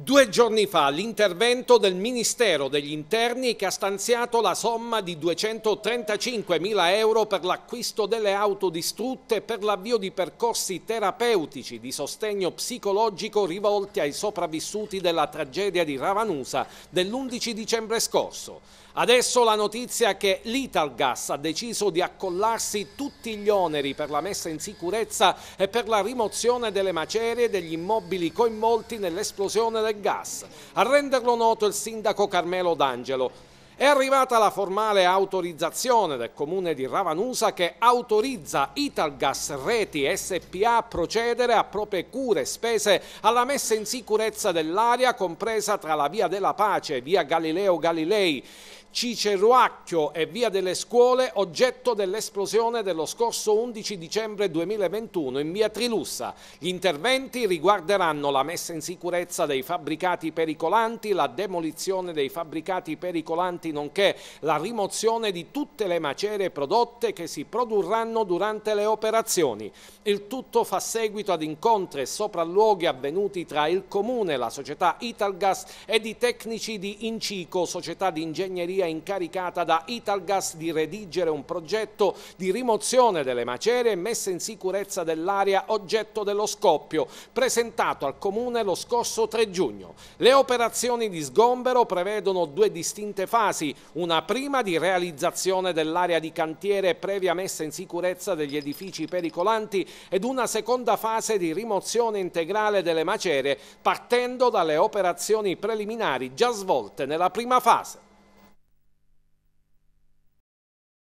Due giorni fa l'intervento del Ministero degli Interni che ha stanziato la somma di 235 mila euro per l'acquisto delle auto distrutte per l'avvio di percorsi terapeutici di sostegno psicologico rivolti ai sopravvissuti della tragedia di Ravanusa dell'11 dicembre scorso. Adesso la notizia che l'Italgas ha deciso di accollarsi tutti gli oneri per la messa in sicurezza e per la rimozione delle macerie degli immobili coinvolti nell'esplosione del del gas. A renderlo noto il sindaco Carmelo D'Angelo. È arrivata la formale autorizzazione del comune di Ravanusa che autorizza Italgas Reti SPA a procedere a proprie cure e spese alla messa in sicurezza dell'area compresa tra la via della pace via Galileo Galilei. Ciceruacchio e Via delle Scuole, oggetto dell'esplosione dello scorso 11 dicembre 2021 in Via Trilussa. Gli interventi riguarderanno la messa in sicurezza dei fabbricati pericolanti, la demolizione dei fabbricati pericolanti impianti, nonché la rimozione di tutte le macerie prodotte che si produrranno durante le operazioni. Il tutto fa seguito ad incontri e sopralluoghi avvenuti tra il Comune, la società Italgas ed i tecnici di Incico, società di ingegneria incaricata da Italgas di redigere un progetto di rimozione delle macerie e messa in sicurezza dell'area oggetto dello scoppio, presentato al Comune lo scorso 3 giugno. Le operazioni di sgombero prevedono due distinte fasi quasi una prima di realizzazione dell'area di cantiere previa messa in sicurezza degli edifici pericolanti ed una seconda fase di rimozione integrale delle macerie partendo dalle operazioni preliminari già svolte nella prima fase.